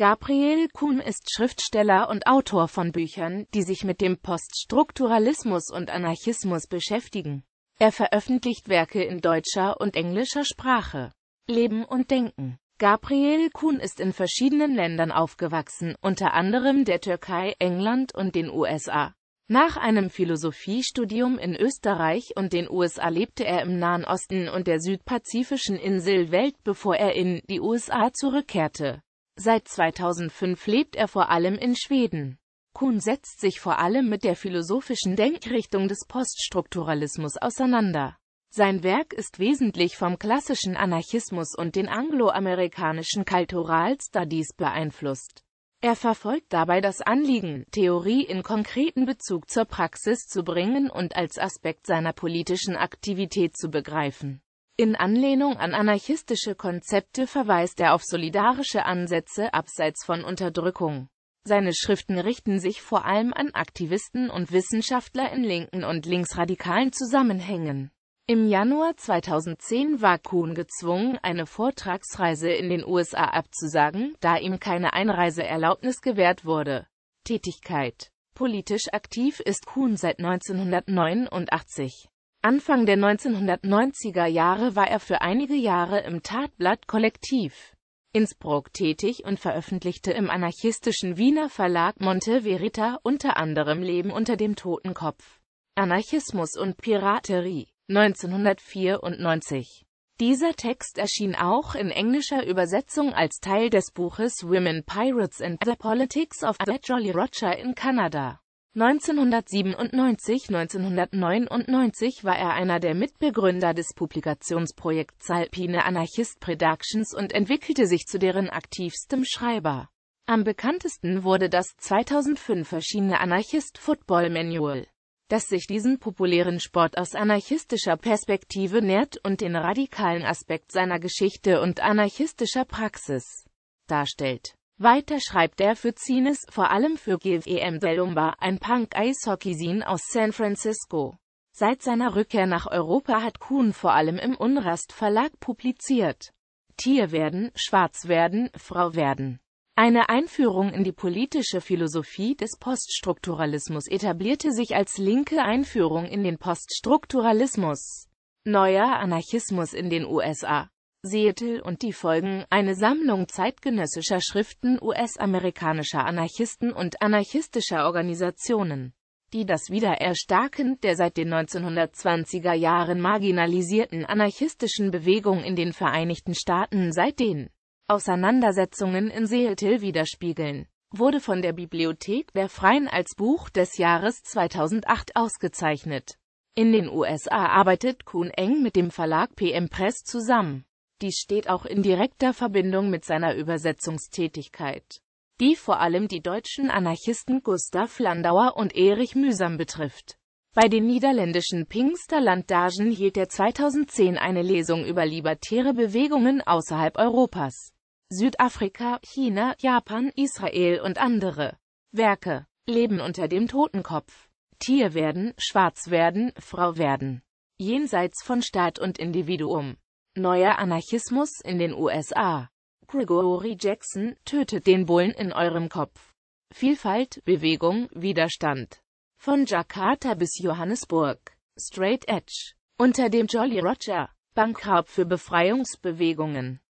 Gabriel Kuhn ist Schriftsteller und Autor von Büchern, die sich mit dem Poststrukturalismus und Anarchismus beschäftigen. Er veröffentlicht Werke in deutscher und englischer Sprache. Leben und Denken Gabriel Kuhn ist in verschiedenen Ländern aufgewachsen, unter anderem der Türkei, England und den USA. Nach einem Philosophiestudium in Österreich und den USA lebte er im Nahen Osten und der südpazifischen Insel Welt, bevor er in die USA zurückkehrte. Seit 2005 lebt er vor allem in Schweden. Kuhn setzt sich vor allem mit der philosophischen Denkrichtung des Poststrukturalismus auseinander. Sein Werk ist wesentlich vom klassischen Anarchismus und den angloamerikanischen Cultural Studies beeinflusst. Er verfolgt dabei das Anliegen, Theorie in konkreten Bezug zur Praxis zu bringen und als Aspekt seiner politischen Aktivität zu begreifen. In Anlehnung an anarchistische Konzepte verweist er auf solidarische Ansätze abseits von Unterdrückung. Seine Schriften richten sich vor allem an Aktivisten und Wissenschaftler in linken und linksradikalen Zusammenhängen. Im Januar 2010 war Kuhn gezwungen, eine Vortragsreise in den USA abzusagen, da ihm keine Einreiseerlaubnis gewährt wurde. Tätigkeit Politisch aktiv ist Kuhn seit 1989. Anfang der 1990er Jahre war er für einige Jahre im Tatblatt Kollektiv Innsbruck tätig und veröffentlichte im anarchistischen Wiener Verlag Monte Verita unter anderem Leben unter dem Totenkopf, Anarchismus und Piraterie 1994. Dieser Text erschien auch in englischer Übersetzung als Teil des Buches Women Pirates and the Politics of the Jolly Roger in Kanada. 1997, 1999 war er einer der Mitbegründer des Publikationsprojekts Alpine Anarchist Productions und entwickelte sich zu deren aktivstem Schreiber. Am bekanntesten wurde das 2005 erschienene Anarchist Football Manual, das sich diesen populären Sport aus anarchistischer Perspektive nähert und den radikalen Aspekt seiner Geschichte und anarchistischer Praxis darstellt. Weiter schreibt er für Zines, vor allem für GFEM Delumba, ein punk eishockey scene aus San Francisco. Seit seiner Rückkehr nach Europa hat Kuhn vor allem im Unrast Verlag publiziert. Tier werden, schwarz werden, Frau werden. Eine Einführung in die politische Philosophie des Poststrukturalismus etablierte sich als linke Einführung in den Poststrukturalismus. Neuer Anarchismus in den USA Seattle und die Folgen, eine Sammlung zeitgenössischer Schriften US-amerikanischer Anarchisten und anarchistischer Organisationen, die das Wiedererstarken der seit den 1920er Jahren marginalisierten anarchistischen Bewegung in den Vereinigten Staaten seit den Auseinandersetzungen in Seattle widerspiegeln, wurde von der Bibliothek der Freien als Buch des Jahres 2008 ausgezeichnet. In den USA arbeitet Kuhn eng mit dem Verlag PM Press zusammen. Dies steht auch in direkter Verbindung mit seiner Übersetzungstätigkeit, die vor allem die deutschen Anarchisten Gustav Landauer und Erich Mühsam betrifft. Bei den niederländischen Pinksterlandagen hielt er 2010 eine Lesung über libertäre Bewegungen außerhalb Europas, Südafrika, China, Japan, Israel und andere. Werke Leben unter dem Totenkopf Tier werden, Schwarz werden, Frau werden. Jenseits von Staat und Individuum Neuer Anarchismus in den USA. Gregory Jackson, tötet den Bullen in eurem Kopf. Vielfalt, Bewegung, Widerstand. Von Jakarta bis Johannesburg. Straight Edge. Unter dem Jolly Roger. Bankraub für Befreiungsbewegungen.